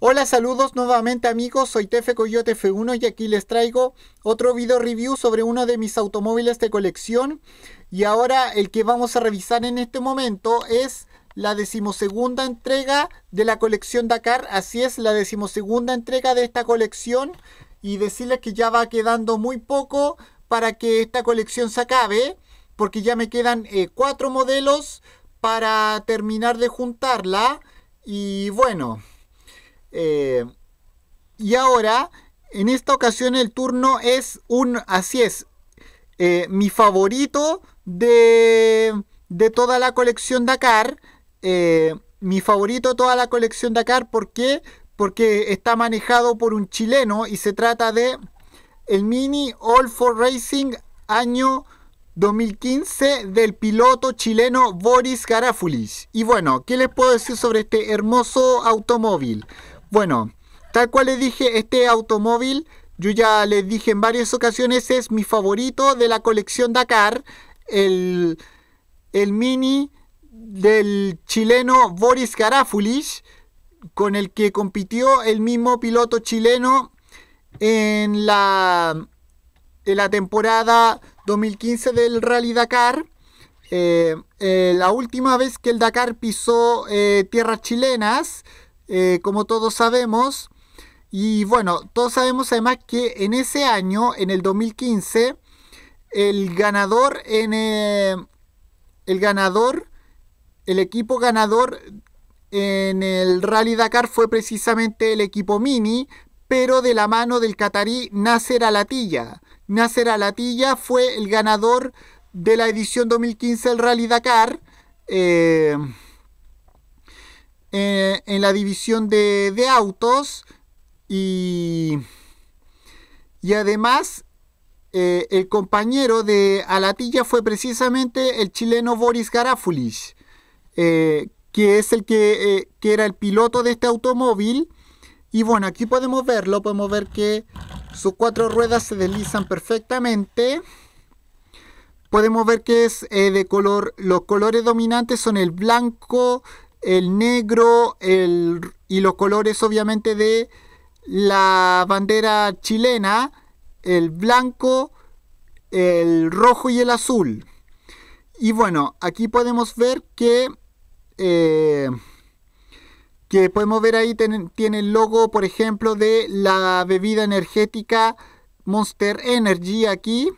Hola, saludos nuevamente amigos, soy Tefe Coyote F1 y aquí les traigo otro video review sobre uno de mis automóviles de colección. Y ahora el que vamos a revisar en este momento es la decimosegunda entrega de la colección Dakar. Así es, la decimosegunda entrega de esta colección. Y decirles que ya va quedando muy poco para que esta colección se acabe. Porque ya me quedan eh, cuatro modelos para terminar de juntarla. Y bueno, eh, y ahora, en esta ocasión el turno es un, así es, eh, mi favorito de, de, toda la colección Dakar. Eh, mi favorito de toda la colección Dakar, ¿por qué? Porque está manejado por un chileno y se trata de el Mini All for Racing año 2015 del piloto chileno Boris Garafulis. Y bueno, ¿qué les puedo decir sobre este hermoso automóvil? Bueno, tal cual les dije, este automóvil, yo ya les dije en varias ocasiones, es mi favorito de la colección Dakar, el, Mini del chileno Boris Garafulis, con el que compitió el mismo piloto chileno en la, en la temporada 2015 del Rally Dakar. Eh, eh, la última vez que el Dakar pisó eh, tierras chilenas eh, como todos sabemos. Y bueno, todos sabemos además que en ese año, en el 2015, el ganador en eh, el ganador, el equipo ganador en el Rally Dakar fue precisamente el equipo Mini, pero de la mano del catarí Nasser Alatilla. Nasser Alatilla fue el ganador de la edición 2015 del Rally Dakar. Eh, eh, en, la división de, autos y, además eh, el compañero de Alatilla fue precisamente el chileno Boris Garafulis, eh, que es el que, que, era el piloto de este automóvil. Y bueno, aquí podemos verlo, podemos ver que sus cuatro ruedas se deslizan perfectamente. Podemos ver que es de color, los colores dominantes son el blanco, el negro y los colores obviamente de la bandera chilena, el blanco, el rojo y el azul. Y bueno, aquí podemos ver que, eh, que podemos ver ahí tiene el logo, por ejemplo, de la bebida energética Monster Energy aquí.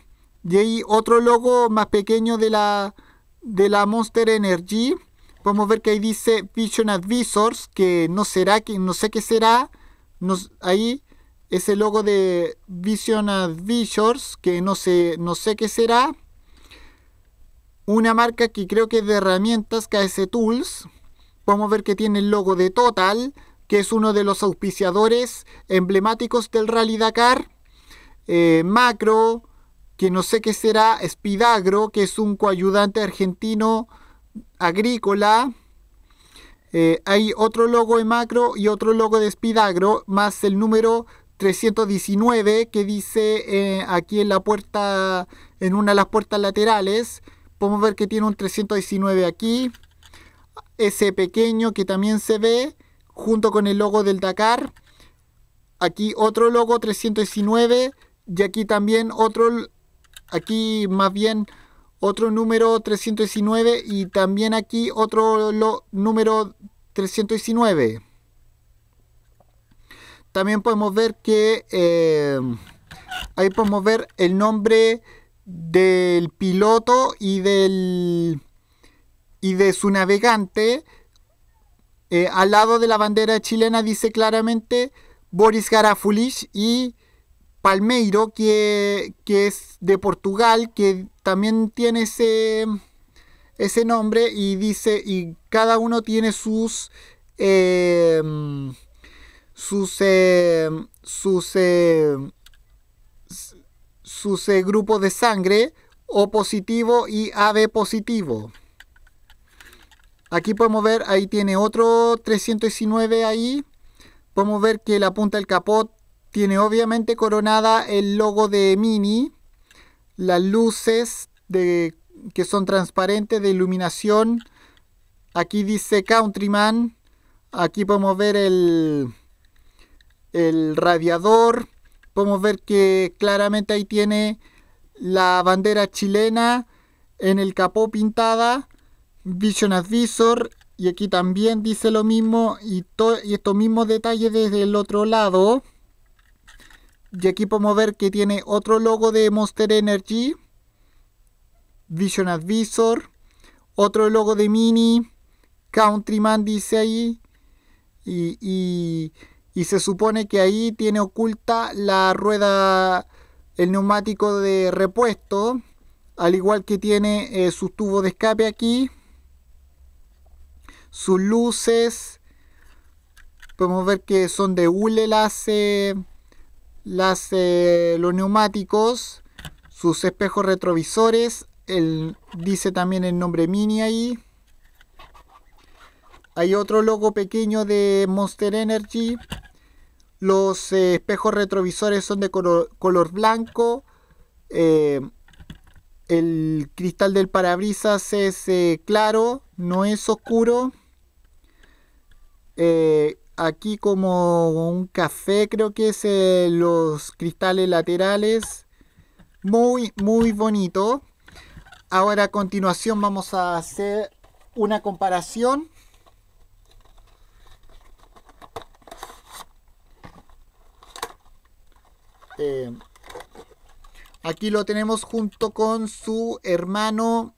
Y hay otro logo más pequeño de la, de la Monster Energy podemos ver que ahí dice Vision Advisors, que no será, no sé qué será. Nos, ahí es el logo de Vision Advisors, que no sé, no sé qué será. Una marca que creo que es de herramientas, KS Tools. Podemos ver que tiene el logo de Total, que es uno de los auspiciadores emblemáticos del Rally Dakar. Eh, macro, que no sé qué será. Spidagro, que es un coayudante argentino agrícola. Eh, hay otro logo de macro y otro logo de Spidagro, más el número 319 que dice eh, aquí en la puerta, en una de las puertas laterales. Podemos ver que tiene un 319 aquí. Ese pequeño que también se ve junto con el logo del Dakar. Aquí otro logo 319 y aquí también otro, aquí más bien otro número 319 y también aquí otro número 319. También podemos ver que eh, ahí podemos ver el nombre del piloto y del y de su navegante. Eh, al lado de la bandera chilena dice claramente Boris Garafulis y Palmeiro, que, es de Portugal, que también tiene ese, ese nombre y dice, y cada uno tiene sus, em, sus, em, sus, em, eh, grupos de sangre, O positivo y AB positivo. Aquí podemos ver, ahí tiene otro 319 ahí. Podemos ver que la punta del capot tiene obviamente coronada el logo de Mini, las luces de, que son transparentes de iluminación. Aquí dice Countryman. Aquí podemos ver el, el radiador. Podemos ver que claramente ahí tiene la bandera chilena en el capó pintada. Vision Advisor. Y aquí también dice lo mismo y, y estos mismos detalles desde el otro lado y aquí podemos ver que tiene otro logo de Monster Energy, Vision Advisor, otro logo de Mini, Countryman dice ahí, y, y, se supone que ahí tiene oculta la rueda, el neumático de repuesto, al igual que tiene eh, sus tubos de escape aquí, sus luces, podemos ver que son de Ule las, eh, los neumáticos, sus espejos retrovisores, el, dice también el nombre Mini ahí. Hay otro logo pequeño de Monster Energy. Los eh, espejos retrovisores son de color, blanco. Eh, el cristal del parabrisas es claro, no es oscuro aquí como un café, creo que es eh, los cristales laterales. Muy, muy bonito. Ahora a continuación vamos a hacer una comparación. Eh, aquí lo tenemos junto con su hermano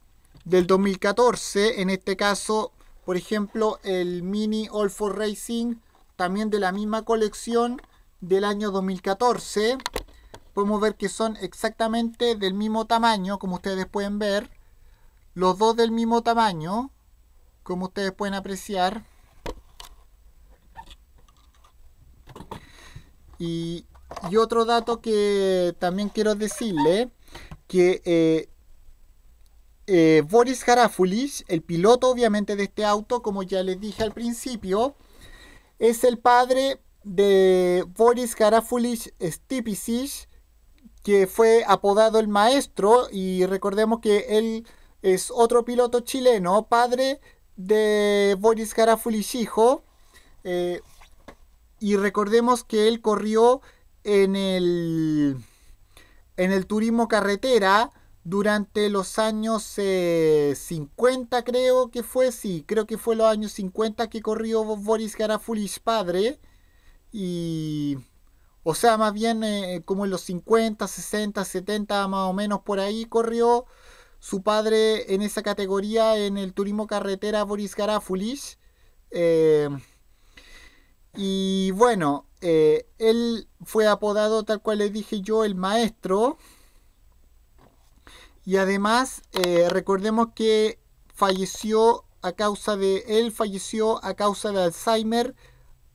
del 2014. En este caso, por ejemplo, el Mini All for Racing también de la misma colección del año 2014. Podemos ver que son exactamente del mismo tamaño, como ustedes pueden ver. Los dos del mismo tamaño, como ustedes pueden apreciar. Y, otro dato que también quiero decirle, que eh, eh, Boris Garafulis, el piloto obviamente de este auto, como ya les dije al principio, es el padre de Boris Garafulis Stipicic, que fue apodado el maestro, y recordemos que él es otro piloto chileno, padre de Boris Garafulis hijo, eh, y recordemos que él corrió en en el turismo carretera, durante los años 50, eh, creo que fue, sí, creo que fue los años 50 que corrió Boris Garafulis padre. O sea, más bien eh, como en los 50, 60, 70, más o menos por ahí corrió su padre en esa categoría en el turismo carretera Boris Garafulis. Eh, y bueno, él fue apodado, tal cual le dije yo, el maestro. Y además, eh, recordemos que falleció a causa de. Él falleció a causa de Alzheimer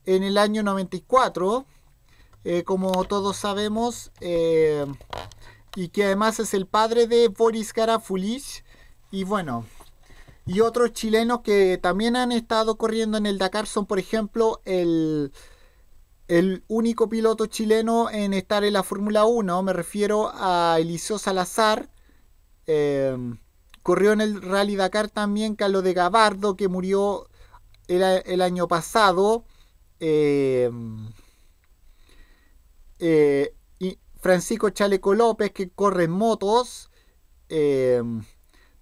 en el año 94. Eh, como todos sabemos. Eh, y que además es el padre de Boris Garafulich. Y bueno. Y otros chilenos que también han estado corriendo en el Dakar son, por ejemplo, el, el único piloto chileno en estar en la Fórmula 1. Me refiero a Eliseo Salazar, Em, corrió en el Rally Dakar también Carlos de Gabardo, que murió el, año pasado. Em, eh, y Francisco Chaleco López, que corre en motos. Em,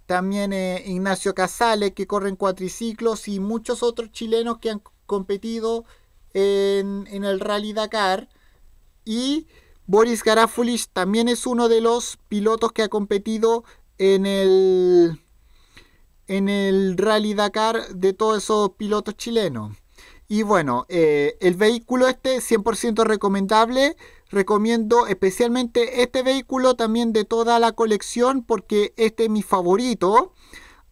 también eh, Ignacio Casales, que corre en cuatriciclos. Y muchos otros chilenos que han competido en, en el Rally Dakar. Y Boris Garafulis también es uno de los pilotos que ha competido en el, en el Rally Dakar de todos esos pilotos chilenos. Y bueno, eh, el vehículo este 100% recomendable. Recomiendo especialmente este vehículo también de toda la colección porque este es mi favorito.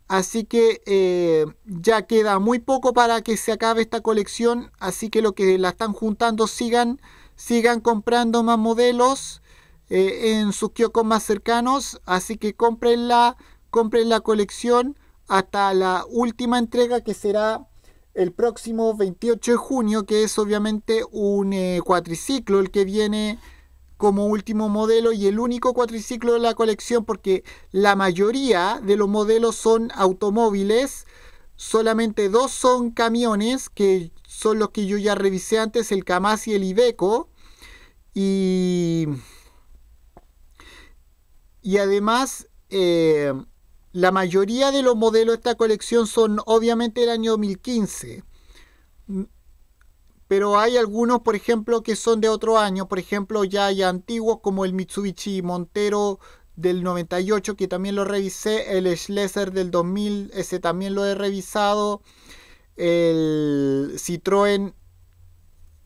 Así que eh, ya queda muy poco para que se acabe esta colección. Así que los que la están juntando sigan Sigan comprando más modelos eh, en sus kioscos más cercanos. Así que compren la, compren la colección hasta la última entrega que será el próximo 28 de junio, que es obviamente un eh, cuatriciclo, el que viene como último modelo y el único cuatriciclo de la colección porque la mayoría de los modelos son automóviles, solamente dos son camiones que son los que yo ya revisé antes, el camas y el Ibeco. Y, y además, eh, la mayoría de los modelos de esta colección son obviamente del año 2015. Mm, pero hay algunos, por ejemplo, que son de otro año. Por ejemplo, ya hay antiguos como el Mitsubishi Montero del 98, que también lo revisé. El Schleser del 2000, ese también lo he revisado el Citroën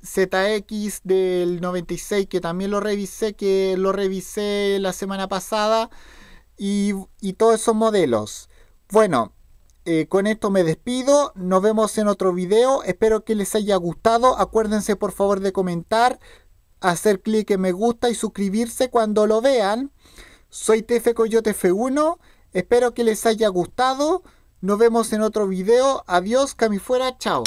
ZX del 96 que también lo revisé, que lo revisé la semana pasada y, todos esos modelos. Bueno, eh, con esto me despido, nos vemos en otro video, espero que les haya gustado, acuérdense por favor de comentar, hacer clic en me gusta y suscribirse cuando lo vean. Soy TF Coyote F1, espero que les haya gustado. Nos vemos en otro video. Adiós, camifuera, chao.